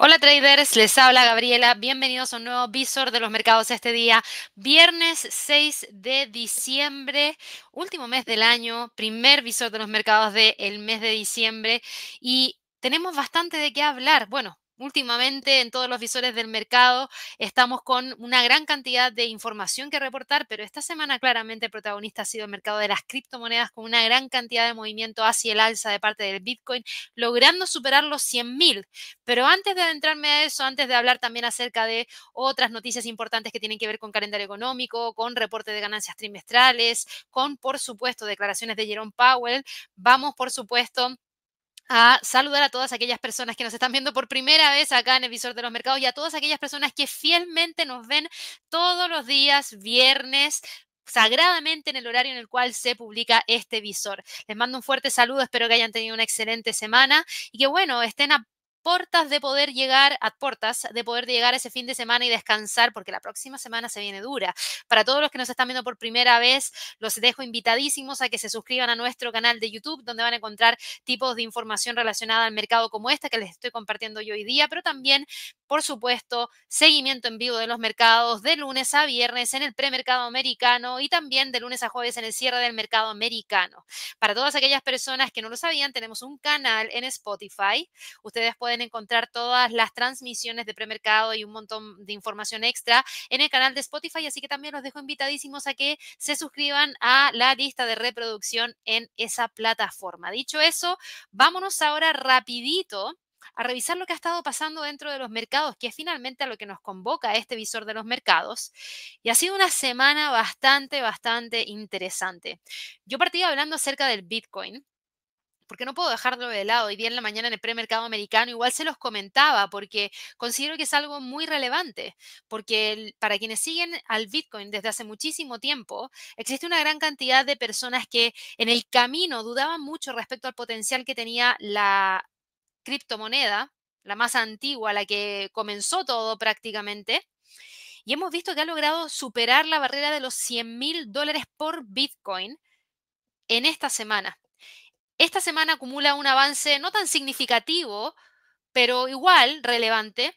Hola traders, les habla Gabriela. Bienvenidos a un nuevo visor de los mercados este día, viernes 6 de diciembre, último mes del año, primer visor de los mercados del mes de diciembre y tenemos bastante de qué hablar. Bueno, últimamente en todos los visores del mercado estamos con una gran cantidad de información que reportar, pero esta semana claramente el protagonista ha sido el mercado de las criptomonedas con una gran cantidad de movimiento hacia el alza de parte del Bitcoin, logrando superar los 100.000. Pero antes de adentrarme a eso, antes de hablar también acerca de otras noticias importantes que tienen que ver con calendario económico, con reporte de ganancias trimestrales, con, por supuesto, declaraciones de Jerome Powell, vamos, por supuesto, a saludar a todas aquellas personas que nos están viendo por primera vez acá en el Visor de los Mercados y a todas aquellas personas que fielmente nos ven todos los días, viernes, sagradamente en el horario en el cual se publica este visor. Les mando un fuerte saludo, espero que hayan tenido una excelente semana y que bueno, estén a de poder llegar, a portas de poder llegar ese fin de semana y descansar, porque la próxima semana se viene dura. Para todos los que nos están viendo por primera vez, los dejo invitadísimos a que se suscriban a nuestro canal de YouTube, donde van a encontrar tipos de información relacionada al mercado como esta que les estoy compartiendo yo hoy día, pero también, por supuesto, seguimiento en vivo de los mercados de lunes a viernes en el premercado americano y también de lunes a jueves en el cierre del mercado americano. Para todas aquellas personas que no lo sabían, tenemos un canal en Spotify. Ustedes pueden encontrar todas las transmisiones de premercado y un montón de información extra en el canal de Spotify, así que también los dejo invitadísimos a que se suscriban a la lista de reproducción en esa plataforma. Dicho eso, vámonos ahora rapidito a revisar lo que ha estado pasando dentro de los mercados, que es finalmente a lo que nos convoca este visor de los mercados. Y ha sido una semana bastante, bastante interesante. Yo partí hablando acerca del Bitcoin, porque no puedo dejarlo de lado. Hoy día en la mañana en el premercado americano igual se los comentaba porque considero que es algo muy relevante, porque para quienes siguen al Bitcoin desde hace muchísimo tiempo, existe una gran cantidad de personas que en el camino dudaban mucho respecto al potencial que tenía la criptomoneda, la más antigua, la que comenzó todo prácticamente. Y hemos visto que ha logrado superar la barrera de los 100 mil dólares por Bitcoin en esta semana. Esta semana acumula un avance no tan significativo, pero igual relevante.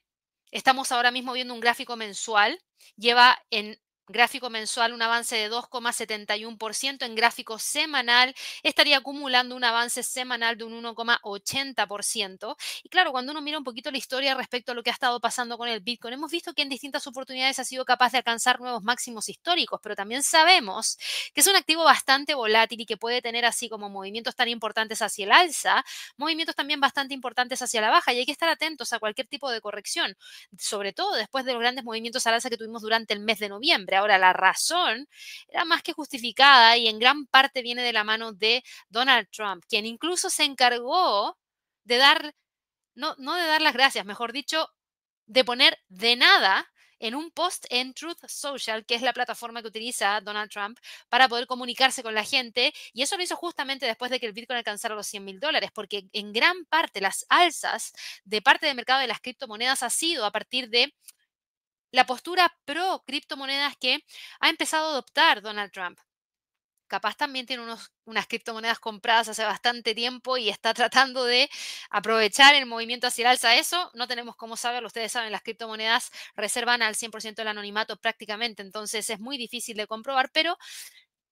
Estamos ahora mismo viendo un gráfico mensual. Lleva en Gráfico mensual, un avance de 2,71%. En gráfico semanal, estaría acumulando un avance semanal de un 1,80%. Y claro, cuando uno mira un poquito la historia respecto a lo que ha estado pasando con el Bitcoin, hemos visto que en distintas oportunidades ha sido capaz de alcanzar nuevos máximos históricos, pero también sabemos que es un activo bastante volátil y que puede tener así como movimientos tan importantes hacia el alza, movimientos también bastante importantes hacia la baja. Y hay que estar atentos a cualquier tipo de corrección, sobre todo después de los grandes movimientos al alza que tuvimos durante el mes de noviembre. Ahora, la razón era más que justificada y en gran parte viene de la mano de Donald Trump, quien incluso se encargó de dar, no, no de dar las gracias, mejor dicho, de poner de nada en un post en Truth Social, que es la plataforma que utiliza Donald Trump para poder comunicarse con la gente. Y eso lo hizo justamente después de que el Bitcoin alcanzara los 100 mil dólares, porque en gran parte las alzas de parte del mercado de las criptomonedas ha sido a partir de la postura pro criptomonedas que ha empezado a adoptar Donald Trump. Capaz también tiene unos, unas criptomonedas compradas hace bastante tiempo y está tratando de aprovechar el movimiento hacia el alza. Eso no tenemos cómo saberlo. Ustedes saben, las criptomonedas reservan al 100% el anonimato prácticamente, entonces es muy difícil de comprobar, pero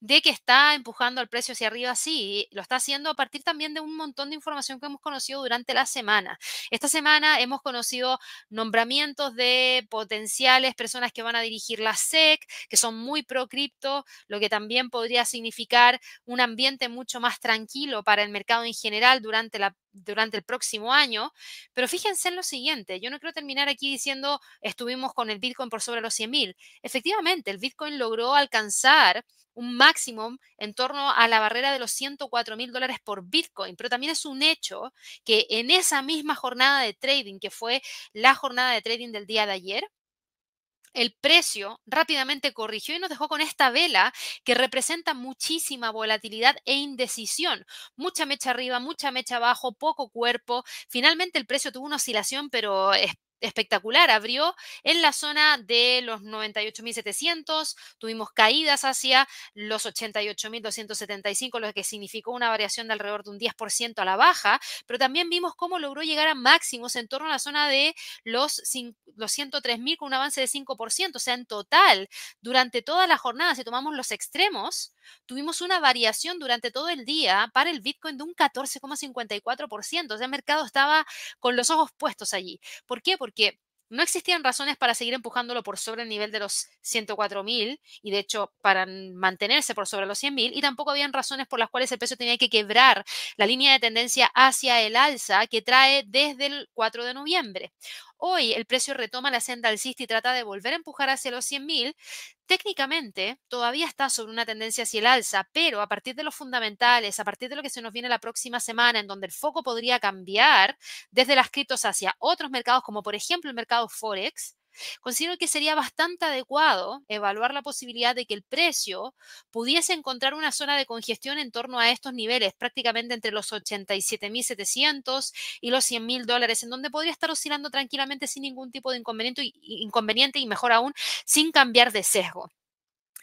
de que está empujando el precio hacia arriba, sí, lo está haciendo a partir también de un montón de información que hemos conocido durante la semana. Esta semana hemos conocido nombramientos de potenciales personas que van a dirigir la SEC, que son muy pro cripto, lo que también podría significar un ambiente mucho más tranquilo para el mercado en general durante durante el próximo año. Pero fíjense en lo siguiente, yo no quiero terminar aquí diciendo estuvimos con el Bitcoin por sobre los 100.000. Efectivamente, el Bitcoin logró alcanzar un máximo en torno a la barrera de los 104 mil dólares por Bitcoin, pero también es un hecho que en esa misma jornada de trading, que fue la jornada de trading del día de ayer, el precio rápidamente corrigió y nos dejó con esta vela que representa muchísima volatilidad e indecisión. Mucha mecha arriba, mucha mecha abajo, poco cuerpo. Finalmente el precio tuvo una oscilación, pero espectacular, abrió en la zona de los 98.700, tuvimos caídas hacia los 88.275, lo que significó una variación de alrededor de un 10% a la baja, pero también vimos cómo logró llegar a máximos en torno a la zona de los, 103.000 con un avance de 5%, o sea, en total, durante toda la jornada, si tomamos los extremos, tuvimos una variación durante todo el día para el Bitcoin de un 14,54%. O sea, el mercado estaba con los ojos puestos allí. ¿Por qué? Porque no existían razones para seguir empujándolo por sobre el nivel de los 104.000 y de hecho para mantenerse por sobre los 100.000 y tampoco habían razones por las cuales el precio tenía que quebrar la línea de tendencia hacia el alza que trae desde el 4 de noviembre hoy el precio retoma la senda alcista y trata de volver a empujar hacia los 100.000, técnicamente todavía está sobre una tendencia hacia el alza, pero a partir de los fundamentales, a partir de lo que se nos viene la próxima semana, en donde el foco podría cambiar desde las criptos hacia otros mercados, como por ejemplo el mercado Forex, Considero que sería bastante adecuado evaluar la posibilidad de que el precio pudiese encontrar una zona de congestión en torno a estos niveles, prácticamente entre los 87.700 y los 100.000 dólares, en donde podría estar oscilando tranquilamente sin ningún tipo de inconveniente y, inconveniente y mejor aún sin cambiar de sesgo.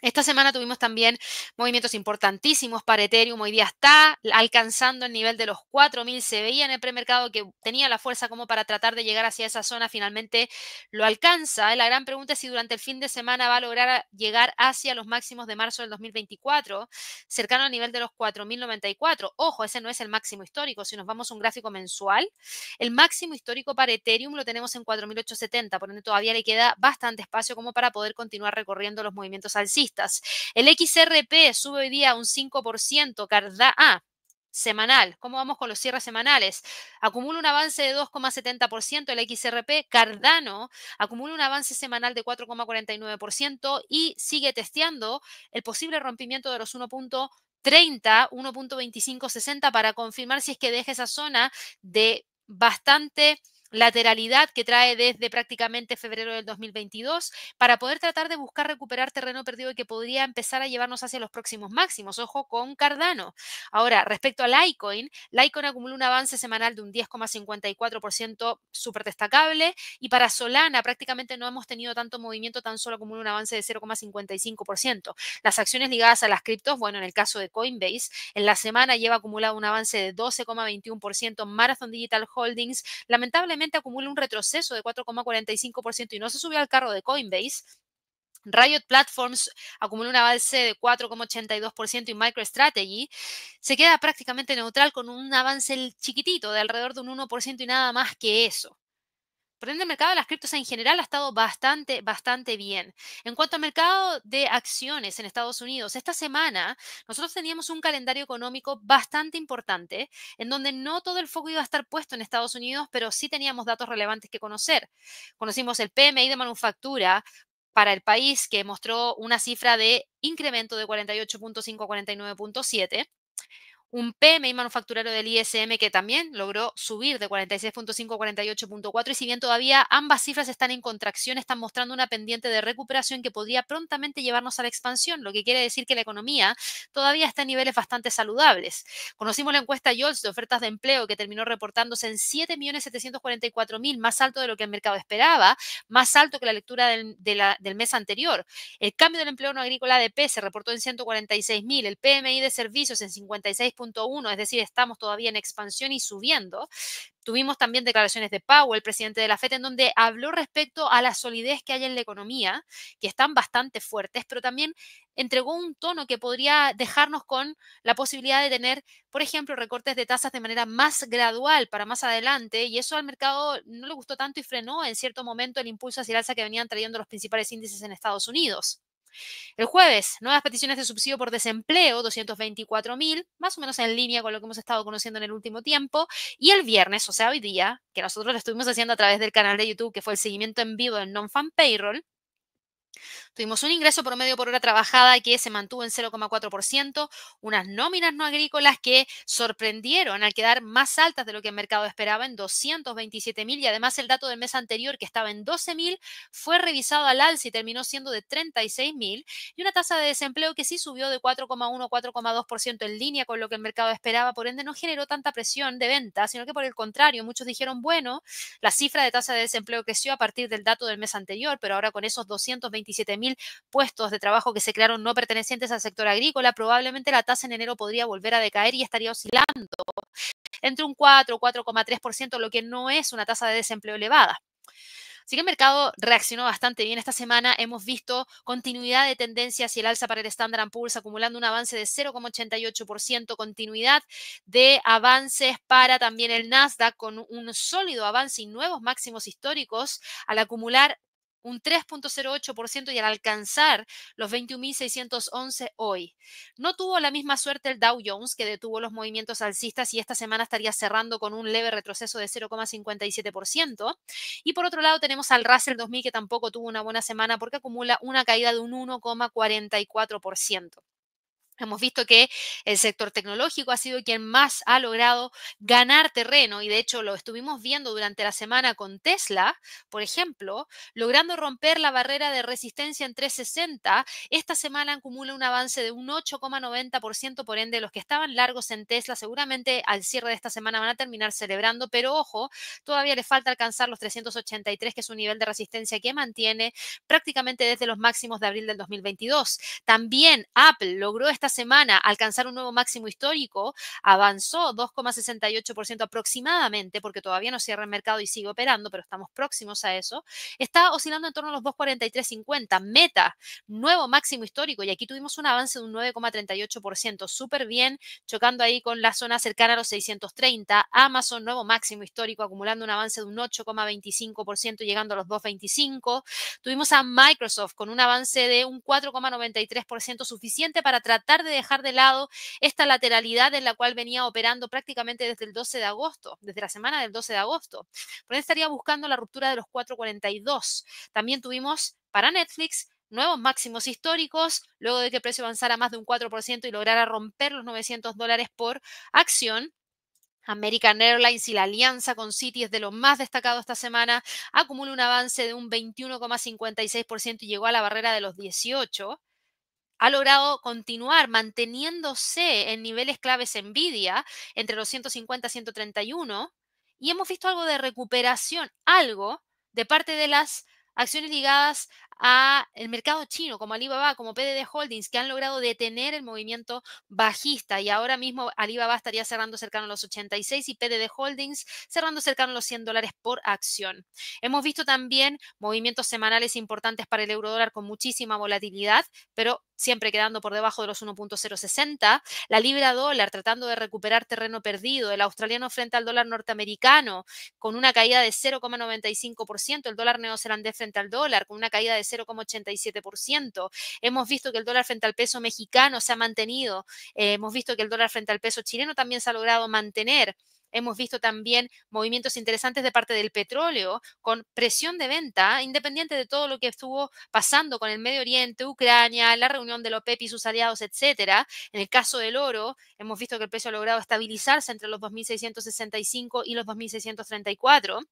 Esta semana tuvimos también movimientos importantísimos para Ethereum. Hoy día está alcanzando el nivel de los 4.000. Se veía en el premercado que tenía la fuerza como para tratar de llegar hacia esa zona. Finalmente lo alcanza. ¿eh? La gran pregunta es si durante el fin de semana va a lograr llegar hacia los máximos de marzo del 2024, cercano al nivel de los 4.094. Ojo, ese no es el máximo histórico. Si nos vamos a un gráfico mensual, el máximo histórico para Ethereum lo tenemos en 4.870. Por ende, todavía le queda bastante espacio como para poder continuar recorriendo los movimientos al alcistas. El XRP sube hoy día un 5%, Cardano. semanal. ¿Cómo vamos con los cierres semanales? Acumula un avance de 2,70% el XRP, Cardano acumula un avance semanal de 4,49% y sigue testeando el posible rompimiento de los 1,30, 1,25, 60 para confirmar si es que deja esa zona de bastante lateralidad que trae desde prácticamente febrero del 2022 para poder tratar de buscar recuperar terreno perdido y que podría empezar a llevarnos hacia los próximos máximos. Ojo con Cardano. Ahora, respecto a Litecoin, Litecoin acumula un avance semanal de un 10,54% súper destacable y para Solana prácticamente no hemos tenido tanto movimiento, tan solo acumula un avance de 0,55%. Las acciones ligadas a las criptos, bueno, en el caso de Coinbase, en la semana lleva acumulado un avance de 12,21%, Marathon Digital Holdings, lamentablemente acumula un retroceso de 4,45% y no se subió al carro de Coinbase, Riot Platforms acumula un avance de 4,82% y MicroStrategy se queda prácticamente neutral con un avance chiquitito de alrededor de un 1% y nada más que eso por ende, el mercado de las criptos en general ha estado bastante, bastante bien. En cuanto al mercado de acciones en Estados Unidos, esta semana nosotros teníamos un calendario económico bastante importante, en donde no todo el foco iba a estar puesto en Estados Unidos, pero sí teníamos datos relevantes que conocer. Conocimos el PMI de manufactura para el país, que mostró una cifra de incremento de 48.5 a 49.7 un PMI manufacturero del ISM que también logró subir de 46.5 a 48.4 y si bien todavía ambas cifras están en contracción, están mostrando una pendiente de recuperación que podría prontamente llevarnos a la expansión, lo que quiere decir que la economía todavía está en niveles bastante saludables. Conocimos la encuesta JOLS de ofertas de empleo que terminó reportándose en 7.744.000, más alto de lo que el mercado esperaba, más alto que la lectura del, del mes anterior. El cambio del empleo no agrícola de P e se reportó en 146.000, el PMI de servicios en 56 es decir, estamos todavía en expansión y subiendo. Tuvimos también declaraciones de Powell, presidente de la FED, en donde habló respecto a la solidez que hay en la economía, que están bastante fuertes, pero también entregó un tono que podría dejarnos con la posibilidad de tener, por ejemplo, recortes de tasas de manera más gradual para más adelante, y eso al mercado no le gustó tanto y frenó en cierto momento el impulso hacia el alza que venían trayendo los principales índices en Estados Unidos. El jueves, nuevas peticiones de subsidio por desempleo, 224.000, más o menos en línea con lo que hemos estado conociendo en el último tiempo. Y el viernes, o sea, hoy día, que nosotros lo estuvimos haciendo a través del canal de YouTube, que fue el seguimiento en vivo del Non-Fan Payroll, Tuvimos un ingreso promedio por hora trabajada que se mantuvo en 0,4%, unas nóminas no agrícolas que sorprendieron al quedar más altas de lo que el mercado esperaba en 227 mil y además el dato del mes anterior que estaba en 12,000, fue revisado al alza y terminó siendo de 36 mil y una tasa de desempleo que sí subió de 4,1 a 4,2% en línea con lo que el mercado esperaba, por ende no generó tanta presión de venta, sino que por el contrario, muchos dijeron, bueno, la cifra de tasa de desempleo creció a partir del dato del mes anterior, pero ahora con esos 227 puestos de trabajo que se crearon no pertenecientes al sector agrícola, probablemente la tasa en enero podría volver a decaer y estaría oscilando entre un 4, 4,3%, lo que no es una tasa de desempleo elevada. Así que el mercado reaccionó bastante bien esta semana. Hemos visto continuidad de tendencias y el alza para el Standard Poor's, acumulando un avance de 0,88%, continuidad de avances para también el Nasdaq con un sólido avance y nuevos máximos históricos al acumular un 3.08% y al alcanzar los 21.611 hoy. No tuvo la misma suerte el Dow Jones, que detuvo los movimientos alcistas y esta semana estaría cerrando con un leve retroceso de 0,57%. Y por otro lado tenemos al Russell 2000, que tampoco tuvo una buena semana porque acumula una caída de un 1,44%. Hemos visto que el sector tecnológico ha sido quien más ha logrado ganar terreno y de hecho lo estuvimos viendo durante la semana con Tesla, por ejemplo, logrando romper la barrera de resistencia en 360. Esta semana acumula un avance de un 8,90%, por ende los que estaban largos en Tesla seguramente al cierre de esta semana van a terminar celebrando, pero ojo, todavía le falta alcanzar los 383, que es un nivel de resistencia que mantiene prácticamente desde los máximos de abril del 2022. También Apple logró esta semana alcanzar un nuevo máximo histórico, avanzó 2,68% aproximadamente, porque todavía no cierra el mercado y sigue operando, pero estamos próximos a eso, está oscilando en torno a los 2,4350. Meta, nuevo máximo histórico, y aquí tuvimos un avance de un 9,38%, súper bien, chocando ahí con la zona cercana a los 630. Amazon, nuevo máximo histórico, acumulando un avance de un 8,25%, llegando a los 2,25. Tuvimos a Microsoft con un avance de un 4,93%, suficiente para tratar de dejar de lado esta lateralidad en la cual venía operando prácticamente desde el 12 de agosto, desde la semana del 12 de agosto. Por eso estaría buscando la ruptura de los 4.42. También tuvimos para Netflix nuevos máximos históricos, luego de que el precio avanzara más de un 4% y lograra romper los 900 dólares por acción. American Airlines y la alianza con Citi es de lo más destacado esta semana. Acumula un avance de un 21,56% y llegó a la barrera de los 18 ha logrado continuar manteniéndose en niveles claves envidia entre los 150 y 131 y hemos visto algo de recuperación, algo de parte de las acciones ligadas a el mercado chino, como Alibaba, como PDD Holdings, que han logrado detener el movimiento bajista y ahora mismo Alibaba estaría cerrando cercano a los 86 y PDD Holdings cerrando cercano a los 100 dólares por acción. Hemos visto también movimientos semanales importantes para el euro dólar con muchísima volatilidad, pero siempre quedando por debajo de los 1.060, la libra dólar tratando de recuperar terreno perdido, el australiano frente al dólar norteamericano con una caída de 0,95%, el dólar neozelandés frente al dólar con una caída de 0,87%. Hemos visto que el dólar frente al peso mexicano se ha mantenido. Eh, hemos visto que el dólar frente al peso chileno también se ha logrado mantener. Hemos visto también movimientos interesantes de parte del petróleo con presión de venta, independiente de todo lo que estuvo pasando con el Medio Oriente, Ucrania, la reunión de los OPEP y sus aliados, etcétera. En el caso del oro, hemos visto que el precio ha logrado estabilizarse entre los 2.665 y los 2.634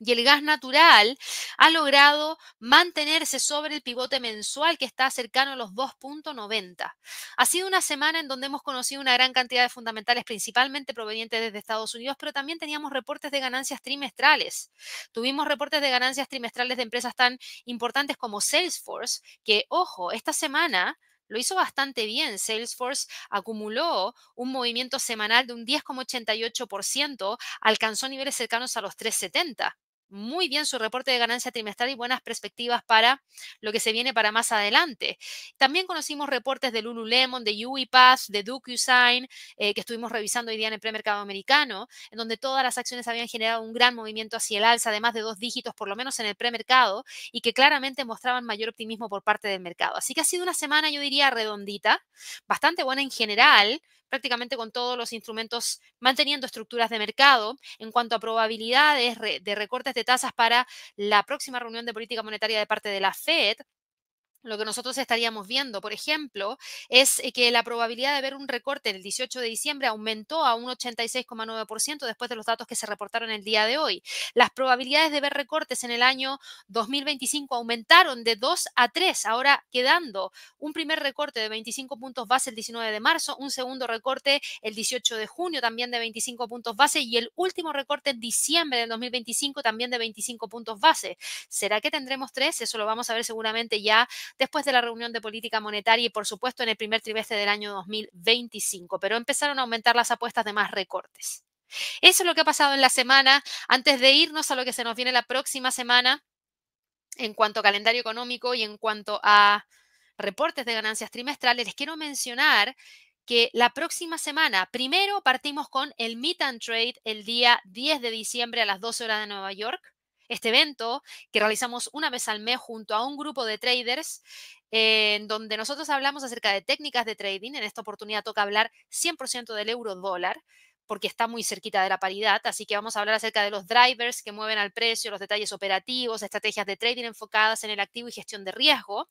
y el gas natural ha logrado mantenerse sobre el pivote mensual que está cercano a los 2.90. Ha sido una semana en donde hemos conocido una gran cantidad de fundamentales, principalmente provenientes desde Estados Unidos, pero también teníamos reportes de ganancias trimestrales. Tuvimos reportes de ganancias trimestrales de empresas tan importantes como Salesforce, que, ojo, esta semana lo hizo bastante bien. Salesforce acumuló un movimiento semanal de un 10,88%, alcanzó niveles cercanos a los 3,70 muy bien su reporte de ganancia trimestral y buenas perspectivas para lo que se viene para más adelante. También conocimos reportes de Lululemon, de UiPath, de DocuSign, eh, que estuvimos revisando hoy día en el premercado americano, en donde todas las acciones habían generado un gran movimiento hacia el alza de más de dos dígitos, por lo menos en el premercado, y que claramente mostraban mayor optimismo por parte del mercado. Así que ha sido una semana, yo diría, redondita, bastante buena en general, prácticamente con todos los instrumentos manteniendo estructuras de mercado. En cuanto a probabilidades de recortes de tasas para la próxima reunión de política monetaria de parte de la Fed, lo que nosotros estaríamos viendo, por ejemplo, es eh, que la probabilidad de ver un recorte el 18 de diciembre aumentó a un 86,9% después de los datos que se reportaron el día de hoy. Las probabilidades de ver recortes en el año 2025 aumentaron de 2 a 3, ahora quedando un primer recorte de 25 puntos base el 19 de marzo, un segundo recorte el 18 de junio también de 25 puntos base y el último recorte en diciembre del 2025 también de 25 puntos base. ¿Será que tendremos tres? Eso lo vamos a ver seguramente ya después de la reunión de política monetaria y, por supuesto, en el primer trimestre del año 2025, pero empezaron a aumentar las apuestas de más recortes. Eso es lo que ha pasado en la semana. Antes de irnos a lo que se nos viene la próxima semana, en cuanto a calendario económico y en cuanto a reportes de ganancias trimestrales, les quiero mencionar que la próxima semana, primero partimos con el Meet and Trade el día 10 de diciembre a las 12 horas de Nueva York este evento que realizamos una vez al mes junto a un grupo de traders eh, en donde nosotros hablamos acerca de técnicas de trading. En esta oportunidad toca hablar 100% del euro dólar porque está muy cerquita de la paridad, así que vamos a hablar acerca de los drivers que mueven al precio, los detalles operativos, estrategias de trading enfocadas en el activo y gestión de riesgo.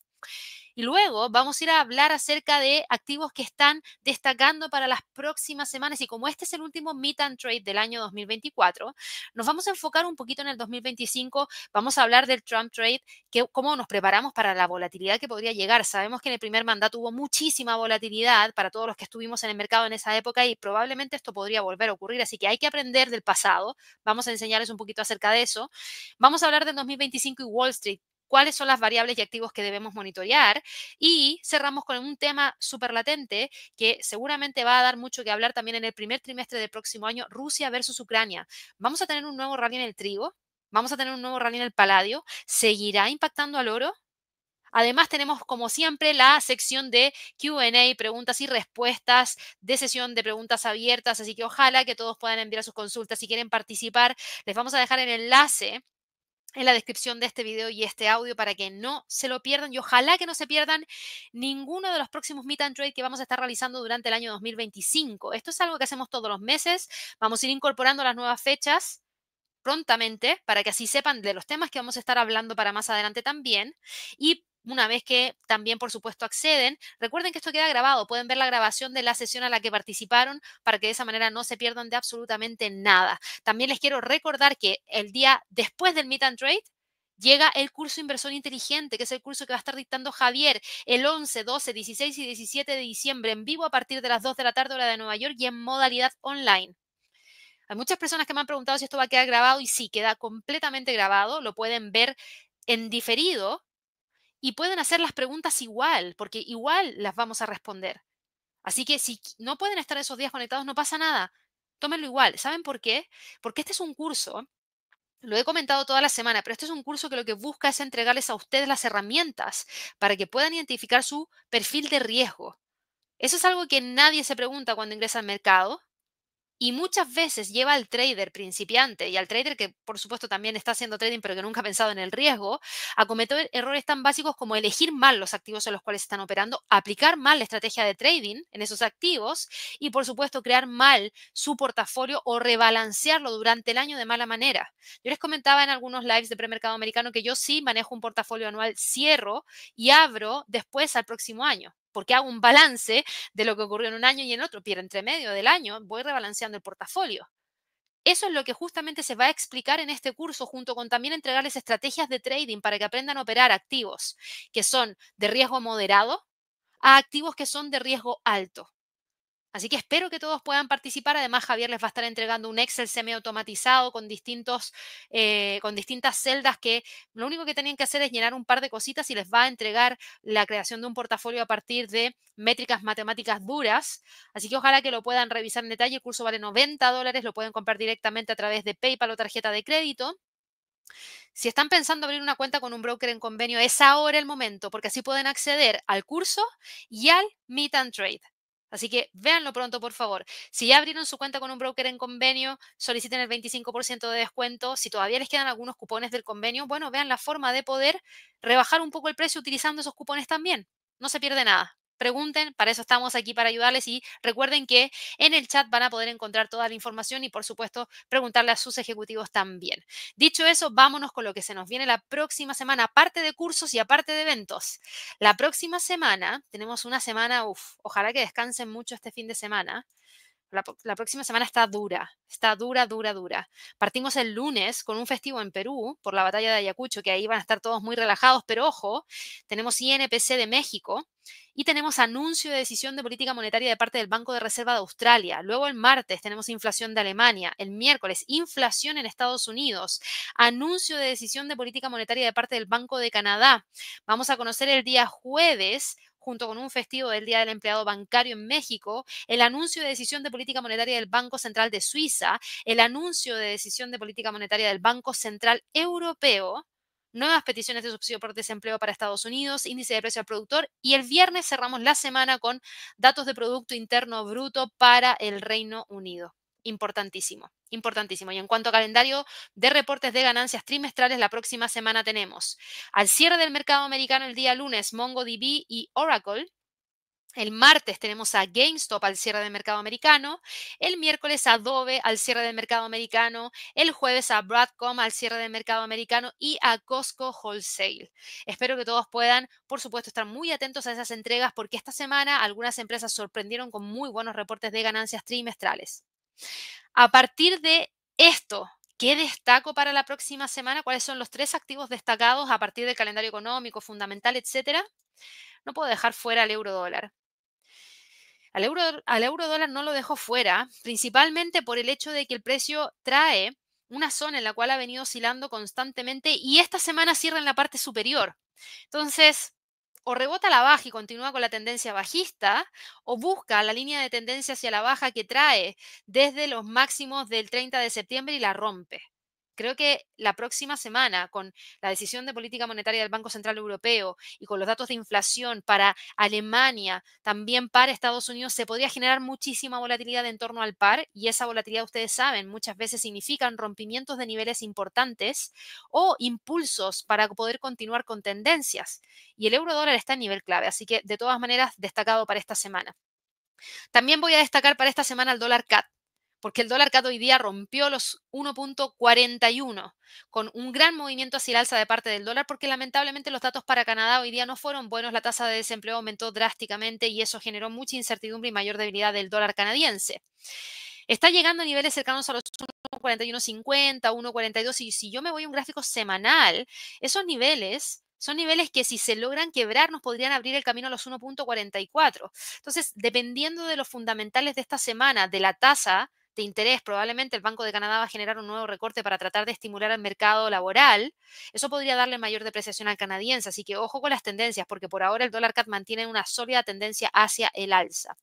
Y luego vamos a ir a hablar acerca de activos que están destacando para las próximas semanas. Y como este es el último Meet and Trade del año 2024, nos vamos a enfocar un poquito en el 2025. Vamos a hablar del Trump Trade, cómo nos preparamos para la volatilidad que podría llegar. Sabemos que en el primer mandato hubo muchísima volatilidad para todos los que estuvimos en el mercado en esa época y probablemente esto podría volver a ocurrir. Así que hay que aprender del pasado. Vamos a enseñarles un poquito acerca de eso. Vamos a hablar del 2025 y Wall Street cuáles son las variables y activos que debemos monitorear. Y cerramos con un tema súper latente que seguramente va a dar mucho que hablar también en el primer trimestre del próximo año, Rusia versus Ucrania. Vamos a tener un nuevo rally en el trigo, vamos a tener un nuevo rally en el paladio, ¿seguirá impactando al oro? Además, tenemos, como siempre, la sección de QA, preguntas y respuestas, de sesión de preguntas abiertas. Así que ojalá que todos puedan enviar sus consultas. Si quieren participar, les vamos a dejar el enlace en la descripción de este video y este audio para que no se lo pierdan y ojalá que no se pierdan ninguno de los próximos Meet and Trade que vamos a estar realizando durante el año 2025. Esto es algo que hacemos todos los meses, vamos a ir incorporando las nuevas fechas prontamente para que así sepan de los temas que vamos a estar hablando para más adelante también y una vez que también, por supuesto, acceden. Recuerden que esto queda grabado, pueden ver la grabación de la sesión a la que participaron para que de esa manera no se pierdan de absolutamente nada. También les quiero recordar que el día después del Meet and Trade, llega el curso Inversor Inteligente, que es el curso que va a estar dictando Javier el 11, 12, 16 y 17 de diciembre en vivo a partir de las 2 de la tarde hora de Nueva York y en modalidad online. Hay muchas personas que me han preguntado si esto va a quedar grabado y sí, queda completamente grabado, lo pueden ver en diferido y pueden hacer las preguntas igual, porque igual las vamos a responder. Así que si no pueden estar esos días conectados, no pasa nada. Tómenlo igual. ¿Saben por qué? Porque este es un curso, lo he comentado toda la semana, pero este es un curso que lo que busca es entregarles a ustedes las herramientas para que puedan identificar su perfil de riesgo. Eso es algo que nadie se pregunta cuando ingresa al mercado, y muchas veces lleva al trader principiante y al trader que por supuesto también está haciendo trading pero que nunca ha pensado en el riesgo a cometer errores tan básicos como elegir mal los activos en los cuales están operando, aplicar mal la estrategia de trading en esos activos y por supuesto crear mal su portafolio o rebalancearlo durante el año de mala manera. Yo les comentaba en algunos lives de premercado americano que yo sí manejo un portafolio anual, cierro y abro después al próximo año porque hago un balance de lo que ocurrió en un año y en otro, pero entre medio del año voy rebalanceando el portafolio. Eso es lo que justamente se va a explicar en este curso, junto con también entregarles estrategias de trading para que aprendan a operar activos que son de riesgo moderado a activos que son de riesgo alto. Así que espero que todos puedan participar. Además, Javier les va a estar entregando un Excel semiautomatizado con, distintos, eh, con distintas celdas que lo único que tenían que hacer es llenar un par de cositas y les va a entregar la creación de un portafolio a partir de métricas matemáticas duras. Así que ojalá que lo puedan revisar en detalle. El curso vale 90 dólares, lo pueden comprar directamente a través de PayPal o tarjeta de crédito. Si están pensando abrir una cuenta con un broker en convenio, es ahora el momento, porque así pueden acceder al curso y al Meet and Trade. Así que véanlo pronto, por favor. Si ya abrieron su cuenta con un broker en convenio, soliciten el 25% de descuento. Si todavía les quedan algunos cupones del convenio, bueno, vean la forma de poder rebajar un poco el precio utilizando esos cupones también. No se pierde nada pregunten, para eso estamos aquí para ayudarles y recuerden que en el chat van a poder encontrar toda la información y por supuesto preguntarle a sus ejecutivos también. Dicho eso, vámonos con lo que se nos viene la próxima semana, aparte de cursos y aparte de eventos. La próxima semana tenemos una semana, uff, ojalá que descansen mucho este fin de semana. La, próxima semana está dura, está dura, dura, dura. Partimos el lunes con un festivo en Perú por la batalla de Ayacucho, que ahí van a estar todos muy relajados, pero ojo, tenemos INPC de México y tenemos anuncio de decisión de política monetaria de parte del Banco de Reserva de Australia. Luego el martes tenemos inflación de Alemania, el miércoles inflación en Estados Unidos, anuncio de decisión de política monetaria de parte del Banco de Canadá. Vamos a conocer el día jueves junto con un festivo del Día del Empleado Bancario en México, el anuncio de decisión de política monetaria del Banco Central de Suiza, el anuncio de decisión de política monetaria del Banco Central Europeo, nuevas peticiones de subsidio por desempleo para Estados Unidos, índice de precio al productor y el viernes cerramos la semana con datos de Producto Interno Bruto para el Reino Unido. Importantísimo importantísimo. Y en cuanto a calendario de reportes de ganancias trimestrales, la próxima semana tenemos al cierre del mercado americano el día lunes MongoDB y Oracle. El martes tenemos a GameStop al cierre del mercado americano, el miércoles a Adobe al cierre del mercado americano, el jueves a Broadcom al cierre del mercado americano y a Costco Wholesale. Espero que todos puedan, por supuesto, estar muy atentos a esas entregas porque esta semana algunas empresas sorprendieron con muy buenos reportes de ganancias trimestrales. A partir de esto, ¿qué destaco para la próxima semana? ¿Cuáles son los tres activos destacados a partir del calendario económico, fundamental, etcétera? No puedo dejar fuera el euro dólar. Al euro, al euro dólar no lo dejo fuera, principalmente por el hecho de que el precio trae una zona en la cual ha venido oscilando constantemente y esta semana cierra en la parte superior. Entonces, o rebota la baja y continúa con la tendencia bajista, o busca la línea de tendencia hacia la baja que trae desde los máximos del 30 de septiembre y la rompe. Creo que la próxima semana, con la decisión de política monetaria del Banco Central Europeo y con los datos de inflación para Alemania, también para Estados Unidos, se podría generar muchísima volatilidad en torno al par y esa volatilidad, ustedes saben, muchas veces significan rompimientos de niveles importantes o impulsos para poder continuar con tendencias. Y el euro dólar está en nivel clave, así que de todas maneras, destacado para esta semana. También voy a destacar para esta semana el dólar CAT porque el dólar CAD hoy día rompió los 1.41 con un gran movimiento hacia el alza de parte del dólar, porque lamentablemente los datos para Canadá hoy día no fueron buenos, la tasa de desempleo aumentó drásticamente y eso generó mucha incertidumbre y mayor debilidad del dólar canadiense. Está llegando a niveles cercanos a los 1.41.50, 1.42 y si yo me voy a un gráfico semanal, esos niveles son niveles que si se logran quebrar nos podrían abrir el camino a los 1.44. Entonces, dependiendo de los fundamentales de esta semana, de la tasa de interés, probablemente el Banco de Canadá va a generar un nuevo recorte para tratar de estimular el mercado laboral, eso podría darle mayor depreciación al canadiense. Así que ojo con las tendencias, porque por ahora el dólar cat mantiene una sólida tendencia hacia el alza.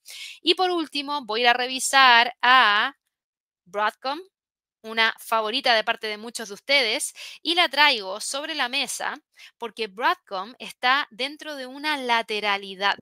Y por último, voy a ir a revisar a Broadcom, una favorita de parte de muchos de ustedes, y la traigo sobre la mesa porque Broadcom está dentro de una lateralidad.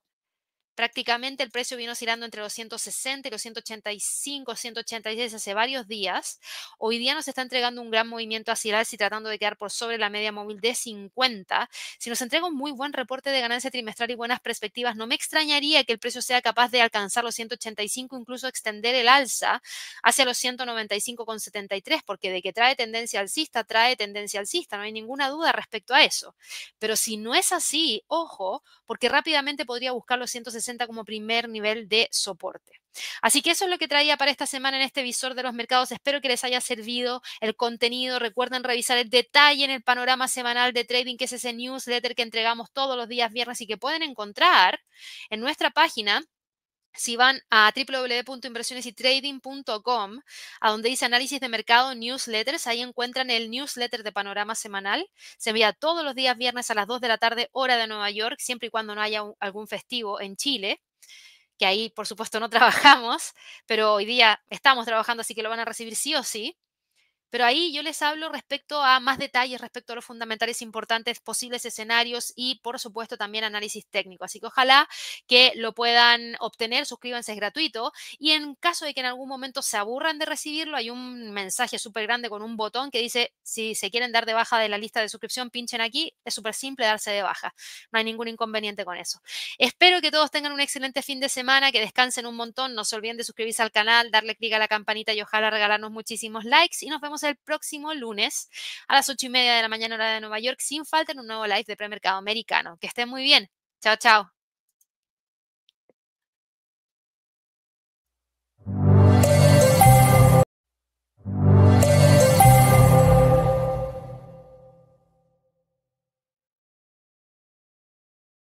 Prácticamente el precio vino oscilando entre los 160 y los 185, 186 hace varios días. Hoy día nos está entregando un gran movimiento hacia el alza y tratando de quedar por sobre la media móvil de 50. Si nos entrega un muy buen reporte de ganancia trimestral y buenas perspectivas, no me extrañaría que el precio sea capaz de alcanzar los 185, incluso extender el alza hacia los 195,73, porque de que trae tendencia alcista, trae tendencia alcista, no hay ninguna duda respecto a eso. Pero si no es así, ojo, porque rápidamente podría buscar los 160 como primer nivel de soporte. Así que eso es lo que traía para esta semana en este visor de los mercados. Espero que les haya servido el contenido. Recuerden revisar el detalle en el panorama semanal de trading, que es ese newsletter que entregamos todos los días viernes y que pueden encontrar en nuestra página si van a www.inversionesytrading.com, a donde dice análisis de mercado, newsletters, ahí encuentran el newsletter de Panorama Semanal. Se envía todos los días viernes a las 2 de la tarde, hora de Nueva York, siempre y cuando no haya algún festivo en Chile, que ahí por supuesto no trabajamos, pero hoy día estamos trabajando, así que lo van a recibir sí o sí. Pero ahí yo les hablo respecto a más detalles, respecto a los fundamentales importantes, posibles escenarios y, por supuesto, también análisis técnico. Así que ojalá que lo puedan obtener, suscríbanse, es gratuito. Y en caso de que en algún momento se aburran de recibirlo, hay un mensaje súper grande con un botón que dice, si se quieren dar de baja de la lista de suscripción, pinchen aquí. Es súper simple darse de baja. No hay ningún inconveniente con eso. Espero que todos tengan un excelente fin de semana, que descansen un montón. No se olviden de suscribirse al canal, darle clic a la campanita y ojalá regalarnos muchísimos likes. Y nos vemos el próximo lunes a las ocho y media de la mañana hora de Nueva York sin falta en un nuevo live de premercado americano. Que estén muy bien. Chao, chao.